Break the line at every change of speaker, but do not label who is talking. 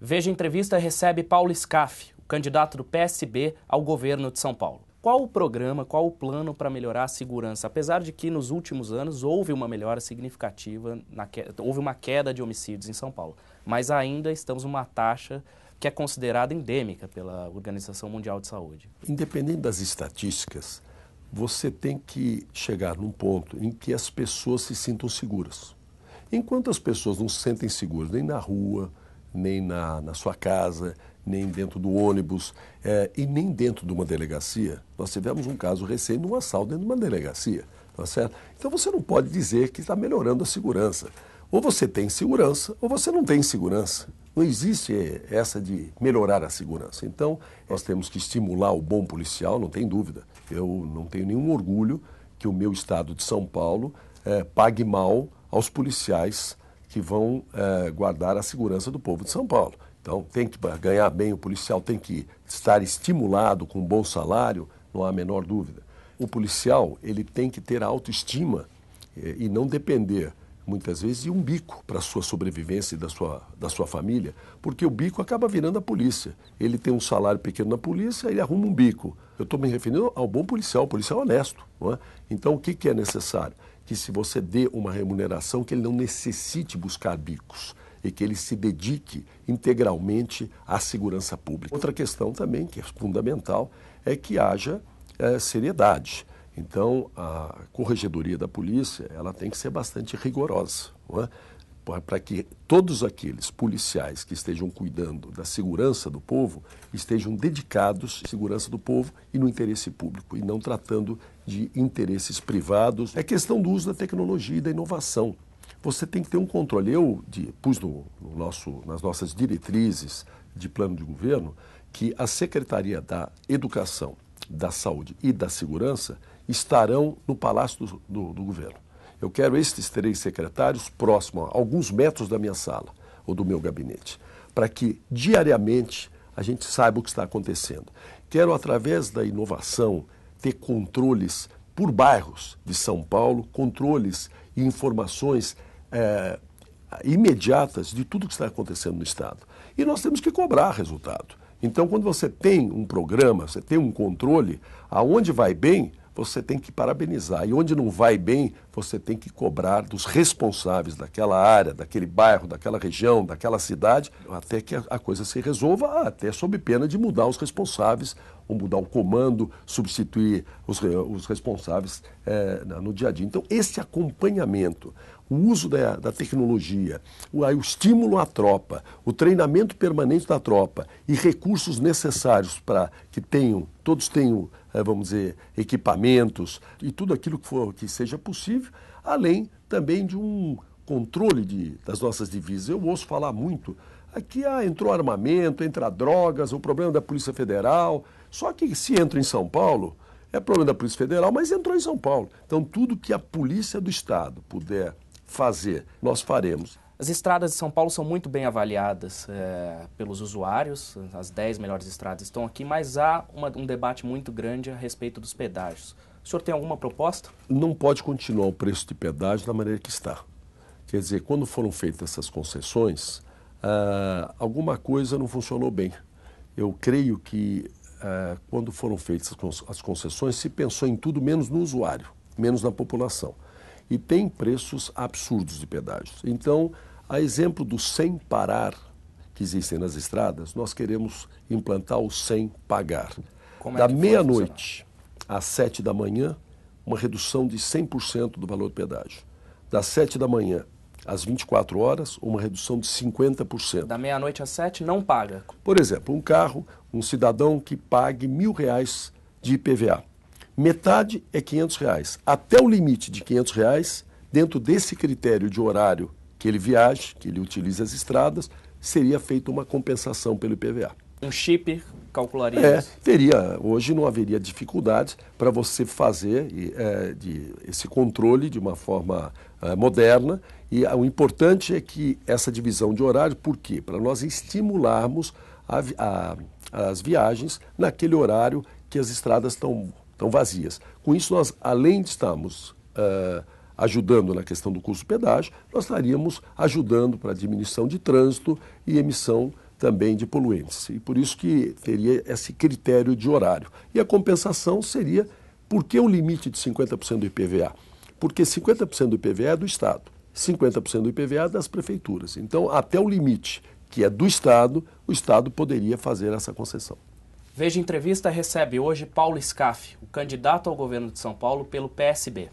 Veja entrevista recebe Paulo Scaff, o candidato do PSB ao governo de São Paulo. Qual o programa, qual o plano para melhorar a segurança? Apesar de que nos últimos anos houve uma melhora significativa, que... houve uma queda de homicídios em São Paulo, mas ainda estamos numa taxa que é considerada endêmica pela Organização Mundial de Saúde.
Independente das estatísticas, você tem que chegar num ponto em que as pessoas se sintam seguras. Enquanto as pessoas não se sentem seguras nem na rua, nem na, na sua casa, nem dentro do ônibus é, e nem dentro de uma delegacia. Nós tivemos um caso recente de um assalto dentro de uma delegacia, tá certo? Então você não pode dizer que está melhorando a segurança. Ou você tem segurança ou você não tem segurança. Não existe é, essa de melhorar a segurança. Então nós temos que estimular o bom policial, não tem dúvida. Eu não tenho nenhum orgulho que o meu estado de São Paulo é, pague mal aos policiais que vão eh, guardar a segurança do povo de São Paulo. Então, tem que ganhar bem, o policial tem que estar estimulado com um bom salário, não há a menor dúvida. O policial, ele tem que ter autoestima eh, e não depender, muitas vezes, de um bico para a sua sobrevivência e da sua, da sua família, porque o bico acaba virando a polícia. Ele tem um salário pequeno na polícia, ele arruma um bico. Eu estou me referindo ao bom policial, ao policial honesto. Não é? Então, o que, que é necessário? que se você dê uma remuneração que ele não necessite buscar bicos e que ele se dedique integralmente à segurança pública. Outra questão também que é fundamental é que haja é, seriedade. Então, a corregedoria da polícia ela tem que ser bastante rigorosa. Não é? para que todos aqueles policiais que estejam cuidando da segurança do povo estejam dedicados à segurança do povo e no interesse público, e não tratando de interesses privados. É questão do uso da tecnologia e da inovação. Você tem que ter um controle. Eu de, pus no, no nosso, nas nossas diretrizes de plano de governo que a Secretaria da Educação, da Saúde e da Segurança estarão no Palácio do, do, do Governo eu quero estes três secretários próximos, alguns metros da minha sala ou do meu gabinete, para que diariamente a gente saiba o que está acontecendo. Quero, através da inovação, ter controles por bairros de São Paulo, controles e informações é, imediatas de tudo que está acontecendo no Estado. E nós temos que cobrar resultado. Então, quando você tem um programa, você tem um controle, aonde vai bem, você tem que parabenizar. E onde não vai bem, você tem que cobrar dos responsáveis daquela área, daquele bairro, daquela região, daquela cidade, até que a coisa se resolva, até sob pena de mudar os responsáveis ou mudar o comando, substituir os, os responsáveis é, no dia a dia. Então, esse acompanhamento, o uso da, da tecnologia, o, o estímulo à tropa, o treinamento permanente da tropa e recursos necessários para que tenham, todos tenham, é, vamos dizer, equipamentos e tudo aquilo que, for, que seja possível, além também de um controle de, das nossas divisas. Eu ouço falar muito Aqui ah, entrou armamento, entra drogas, o problema da Polícia Federal. Só que se entra em São Paulo, é problema da Polícia Federal, mas entrou em São Paulo. Então, tudo que a Polícia do Estado puder
fazer, nós faremos. As estradas de São Paulo são muito bem avaliadas é, pelos usuários, as 10 melhores estradas estão aqui, mas há uma, um debate muito grande a respeito dos pedágios. O senhor tem alguma proposta?
Não pode continuar o preço de pedágio da maneira que está. Quer dizer, quando foram feitas essas concessões, ah, alguma coisa não funcionou bem. Eu creio que ah, quando foram feitas as concessões, se pensou em tudo menos no usuário, menos na população. E tem preços absurdos de pedágios. Então, a exemplo do sem parar que existem nas estradas, nós queremos implantar o sem pagar. Como é da meia-noite às sete da manhã, uma redução de 100% do valor do pedágio. Das sete da manhã às 24 horas, uma redução de 50%.
Da meia-noite às 7 não paga.
Por exemplo, um carro, um cidadão que pague mil reais de IPVA. Metade é 500 reais. Até o limite de 500 reais, dentro desse critério de horário que ele viaje, que ele utilize as estradas, seria feita uma compensação pelo IPVA.
Um chip calcularia é, isso? Teria,
hoje não haveria dificuldades para você fazer é, de, esse controle de uma forma é, moderna. E o importante é que essa divisão de horário, por quê? Para nós estimularmos a, a, as viagens naquele horário que as estradas estão tão vazias. Com isso, nós, além de estarmos é, ajudando na questão do custo pedágio, nós estaríamos ajudando para a diminuição de trânsito e emissão de também de poluentes. E por isso que teria esse critério de horário. E a compensação seria por que o limite de 50% do IPVA? Porque 50% do IPVA é do Estado, 50% do IPVA é das prefeituras. Então, até o limite que é do Estado, o Estado poderia fazer essa concessão.
Veja entrevista recebe hoje Paulo Scaff, o candidato ao governo de São Paulo pelo PSB.